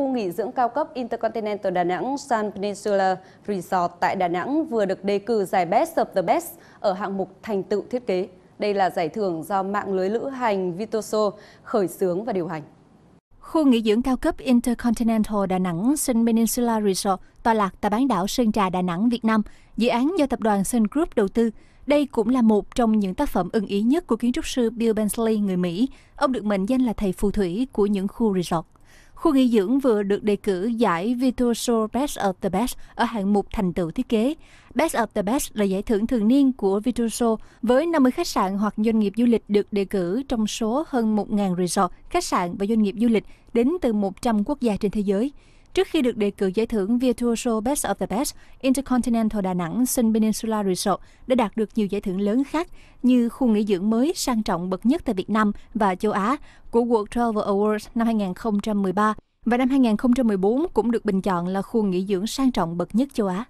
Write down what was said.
khu nghỉ dưỡng cao cấp Intercontinental Đà Nẵng Sun Peninsula Resort tại Đà Nẵng vừa được đề cử giải Best of the Best ở hạng mục thành tựu thiết kế. Đây là giải thưởng do mạng lưới lữ hành Vitoso khởi xướng và điều hành. Khu nghỉ dưỡng cao cấp Intercontinental Đà Nẵng Sun Peninsula Resort tọa lạc tại bán đảo Sơn Trà Đà Nẵng, Việt Nam, dự án do tập đoàn Sun Group đầu tư. Đây cũng là một trong những tác phẩm ưng ý nhất của kiến trúc sư Bill Bensley, người Mỹ. Ông được mệnh danh là thầy phù thủy của những khu resort. Khu nghỉ dưỡng vừa được đề cử giải Vitoso Best of the Best ở hạng mục thành tựu thiết kế. Best of the Best là giải thưởng thường niên của Vitoso với 50 khách sạn hoặc doanh nghiệp du lịch được đề cử trong số hơn 1.000 resort, khách sạn và doanh nghiệp du lịch đến từ 100 quốc gia trên thế giới. Trước khi được đề cử giải thưởng Virtuoso Best of the Best, Intercontinental Đà Nẵng Sun Peninsula Resort đã đạt được nhiều giải thưởng lớn khác như khu nghỉ dưỡng mới sang trọng bậc nhất tại Việt Nam và châu Á của World Travel Awards năm 2013 và năm 2014 cũng được bình chọn là khu nghỉ dưỡng sang trọng bậc nhất châu Á.